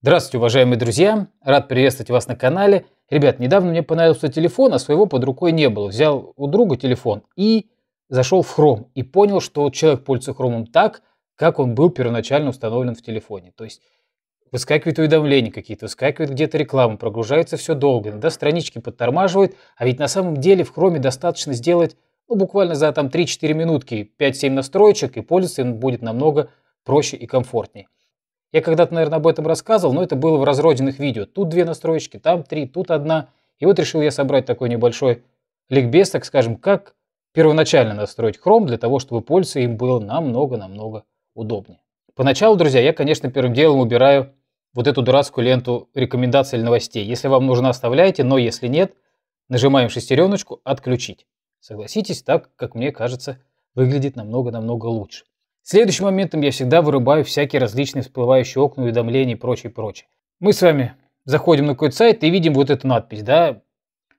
Здравствуйте, уважаемые друзья! Рад приветствовать вас на канале. Ребят, недавно мне понравился телефон, а своего под рукой не было. Взял у друга телефон и зашел в Chrome и понял, что человек пользуется Chrome так, как он был первоначально установлен в телефоне. То есть выскакивают уведомления какие-то, выскакивает где-то реклама, прогружается все долго, иногда странички подтормаживают, а ведь на самом деле в Chrome достаточно сделать ну, буквально за там 3-4 минутки 5-7 настроечек, и пользоваться им будет намного проще и комфортнее. Я когда-то, наверное, об этом рассказывал, но это было в разрозненных видео. Тут две настроечки, там три, тут одна. И вот решил я собрать такой небольшой ликбез, так скажем, как первоначально настроить Chrome для того, чтобы пользоваться им было намного-намного удобнее. Поначалу, друзья, я, конечно, первым делом убираю вот эту дурацкую ленту рекомендаций или новостей. Если вам нужно, оставляйте, но если нет, нажимаем шестереночку «Отключить». Согласитесь, так, как мне кажется, выглядит намного-намного лучше. Следующим моментом я всегда вырубаю всякие различные всплывающие окна, уведомления и прочее, прочее. Мы с вами заходим на какой-то сайт и видим вот эту надпись, да.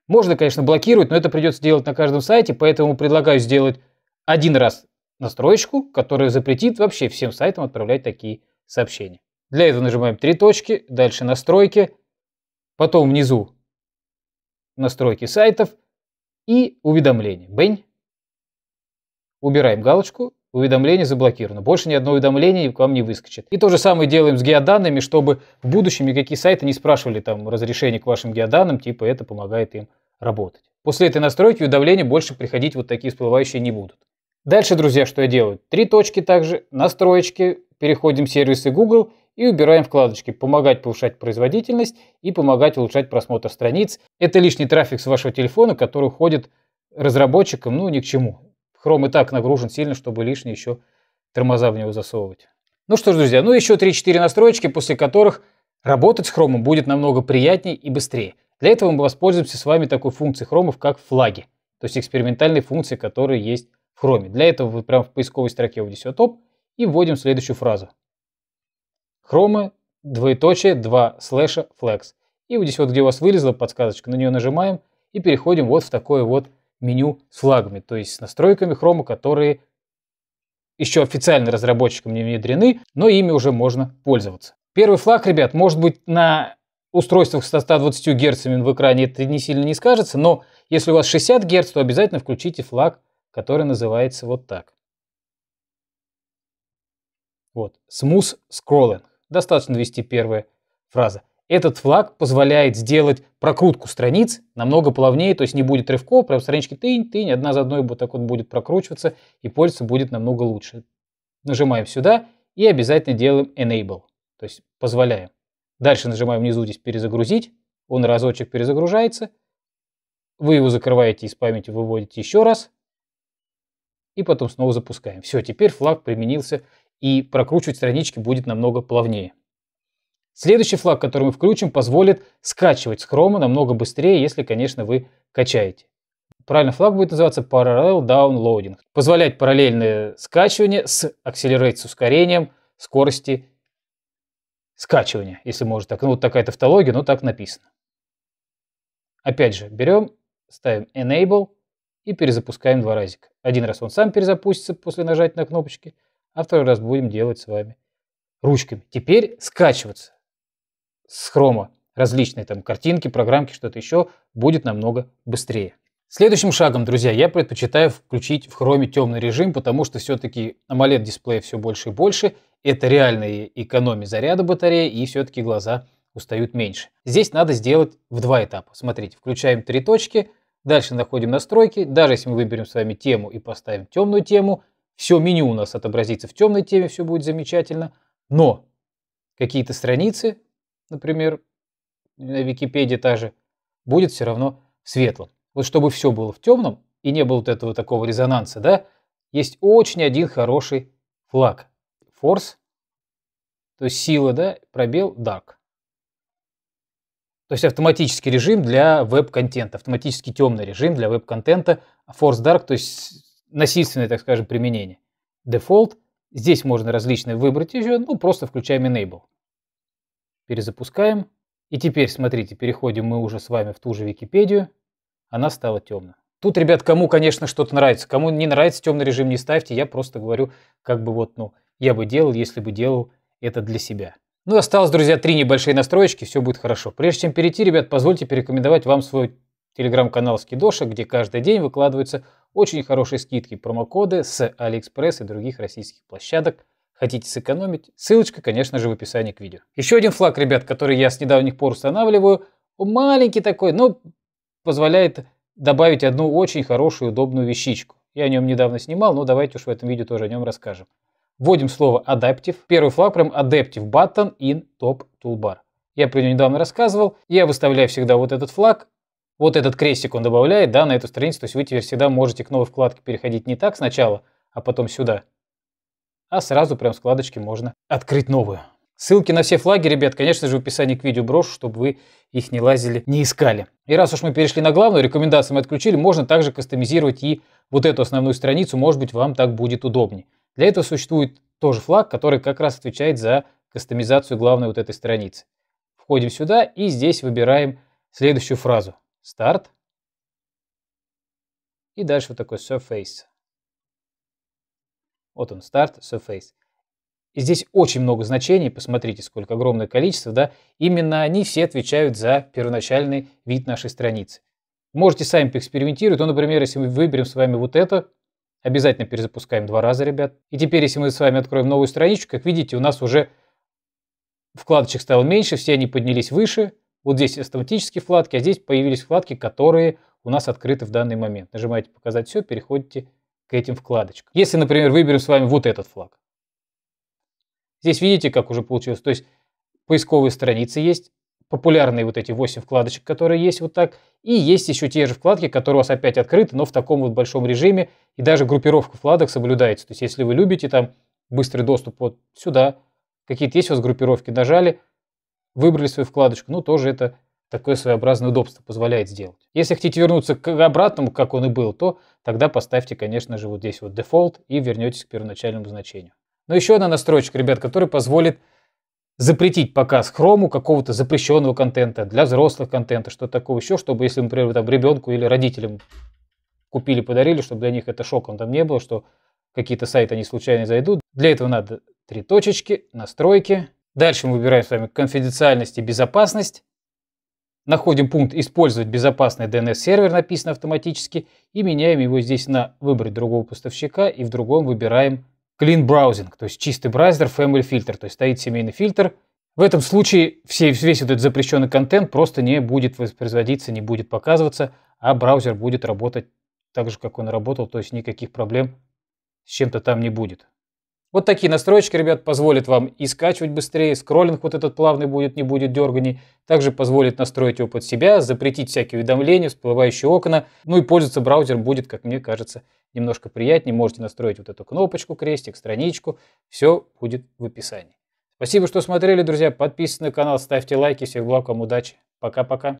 Можно, конечно, блокировать, но это придется делать на каждом сайте, поэтому предлагаю сделать один раз настроечку, которая запретит вообще всем сайтам отправлять такие сообщения. Для этого нажимаем три точки, дальше настройки, потом внизу настройки сайтов и уведомления. Бэнь. Убираем галочку Уведомление заблокировано. Больше ни одно уведомление к вам не выскочит. И то же самое делаем с геоданными, чтобы в будущем никакие сайты не спрашивали там разрешение к вашим геоданным, типа это помогает им работать. После этой настройки уведомления больше приходить вот такие всплывающие не будут. Дальше, друзья, что я делаю? Три точки также, настроечки, переходим в сервисы Google и убираем вкладочки «Помогать повышать производительность» и «Помогать улучшать просмотр страниц». Это лишний трафик с вашего телефона, который уходит разработчикам, ну, ни к чему. Хром и так нагружен сильно, чтобы лишнее еще тормоза в него засовывать. Ну что ж, друзья, ну еще 3-4 настроечки, после которых работать с хромом будет намного приятнее и быстрее. Для этого мы воспользуемся с вами такой функцией хромов, как флаги. То есть экспериментальные функции, которые есть в хроме. Для этого вы прямо в поисковой строке вводите топ и вводим следующую фразу. Хромы, двоеточие, 2 слэша, flex. И вот здесь вот, где у вас вылезла подсказочка, на нее нажимаем и переходим вот в такое вот меню с флагами, то есть с настройками хрома, которые еще официально разработчикам не внедрены, но ими уже можно пользоваться. Первый флаг, ребят, может быть на устройствах со 120 Гц в экране это не сильно не скажется, но если у вас 60 Гц, то обязательно включите флаг, который называется вот так. Вот, smooth scrolling. Достаточно ввести первая фраза. Этот флаг позволяет сделать прокрутку страниц намного плавнее, то есть не будет рывков, прям странички тынь, тынь, одна за одной вот так вот будет прокручиваться, и пользоваться будет намного лучше. Нажимаем сюда и обязательно делаем Enable, то есть позволяем. Дальше нажимаем внизу здесь перезагрузить, он разочек перезагружается, вы его закрываете из памяти, выводите еще раз, и потом снова запускаем. Все, теперь флаг применился, и прокручивать странички будет намного плавнее. Следующий флаг, который мы включим, позволит скачивать с хрома намного быстрее, если, конечно, вы качаете. Правильно, флаг будет называться Parallel Downloading. Позволяет параллельное скачивание с Accelerate, с ускорением скорости скачивания, если можно так. Ну, вот такая тавтология, но так написано. Опять же, берем, ставим Enable и перезапускаем два разика. Один раз он сам перезапустится после нажатия на кнопочки, а второй раз будем делать с вами ручками. Теперь скачиваться с хрома различные там картинки, программки, что-то еще, будет намного быстрее. Следующим шагом, друзья, я предпочитаю включить в хроме темный режим, потому что все-таки AMOLED дисплея все больше и больше. Это реальная экономия заряда батареи и все-таки глаза устают меньше. Здесь надо сделать в два этапа. Смотрите, включаем три точки, дальше находим настройки. Даже если мы выберем с вами тему и поставим темную тему, все меню у нас отобразится в темной теме, все будет замечательно. Но какие-то страницы например, на Википедии та же, будет все равно светлым. Вот чтобы все было в темном и не было вот этого такого резонанса, да, есть очень один хороший флаг. Force, то есть сила, да, пробел, dark. То есть автоматический режим для веб-контента, автоматически темный режим для веб-контента, force а dark, то есть насильственное, так скажем, применение. Дефолт, здесь можно различные выбрать еще, ну просто включаем enable. Перезапускаем. И теперь, смотрите, переходим мы уже с вами в ту же Википедию. Она стала темно Тут, ребят, кому, конечно, что-то нравится. Кому не нравится темный режим, не ставьте. Я просто говорю, как бы вот, ну, я бы делал, если бы делал это для себя. Ну, осталось, друзья, три небольшие настроечки, все будет хорошо. Прежде чем перейти, ребят, позвольте порекомендовать вам свой телеграм-канал Скидоша, где каждый день выкладываются очень хорошие скидки, промокоды с Алиэкспресс и других российских площадок – хотите сэкономить, ссылочка, конечно же, в описании к видео. Еще один флаг, ребят, который я с недавних пор устанавливаю, маленький такой, но позволяет добавить одну очень хорошую, удобную вещичку. Я о нем недавно снимал, но давайте уж в этом видео тоже о нем расскажем. Вводим слово Adaptive. Первый флаг прям Adaptive Button in Top Toolbar. Я про него недавно рассказывал. Я выставляю всегда вот этот флаг. Вот этот крестик он добавляет да, на эту страницу. То есть вы теперь всегда можете к новой вкладке переходить не так сначала, а потом сюда, а сразу прям складочки можно открыть новую. Ссылки на все флаги, ребят, конечно же, в описании к видео брошу, чтобы вы их не лазили, не искали. И раз уж мы перешли на главную, рекомендации мы отключили, можно также кастомизировать и вот эту основную страницу, может быть, вам так будет удобнее. Для этого существует тоже флаг, который как раз отвечает за кастомизацию главной вот этой страницы. Входим сюда и здесь выбираем следующую фразу. Старт. И дальше вот такой surface. Вот он, Start surface. И здесь очень много значений, посмотрите, сколько огромное количество, да, именно они все отвечают за первоначальный вид нашей страницы. Можете сами поэкспериментировать, ну, например, если мы выберем с вами вот это, обязательно перезапускаем два раза, ребят. И теперь, если мы с вами откроем новую страничку, как видите, у нас уже вкладочек стало меньше, все они поднялись выше. Вот здесь автоматические вкладки, а здесь появились вкладки, которые у нас открыты в данный момент. Нажимаете «Показать все», переходите к этим вкладочкам. Если, например, выберем с вами вот этот флаг. Здесь видите, как уже получилось. То есть поисковые страницы есть, популярные вот эти 8 вкладочек, которые есть вот так, и есть еще те же вкладки, которые у вас опять открыты, но в таком вот большом режиме, и даже группировка вкладок соблюдается. То есть если вы любите там быстрый доступ вот сюда, какие-то есть у вас группировки, нажали, выбрали свою вкладочку, ну тоже это такое своеобразное удобство позволяет сделать. Если хотите вернуться к обратному, как он и был, то тогда поставьте, конечно же, вот здесь вот дефолт и вернетесь к первоначальному значению. Но еще одна настройка, ребят, которая позволит запретить показ хрому какого-то запрещенного контента, для взрослых контента, что такого еще, чтобы если, например, там ребенку или родителям купили, подарили, чтобы для них это шоком там не было, что какие-то сайты они случайно зайдут. Для этого надо три точечки, настройки. Дальше мы выбираем с вами конфиденциальность и безопасность. Находим пункт «Использовать безопасный DNS-сервер», написано автоматически, и меняем его здесь на «Выбрать другого поставщика» и в другом выбираем Clean Browsing, то есть чистый браузер, Family Filter, то есть стоит семейный фильтр. В этом случае все, весь этот запрещенный контент просто не будет воспроизводиться, не будет показываться, а браузер будет работать так же, как он работал, то есть никаких проблем с чем-то там не будет. Вот такие настроечки, ребят, позволят вам и скачивать быстрее, скроллинг вот этот плавный будет, не будет дерганий. Также позволит настроить его под себя, запретить всякие уведомления, всплывающие окна. Ну и пользоваться браузером будет, как мне кажется, немножко приятнее. Можете настроить вот эту кнопочку, крестик, страничку. Все будет в описании. Спасибо, что смотрели, друзья. Подписывайтесь на канал, ставьте лайки. Всех благ вам, удачи. Пока-пока.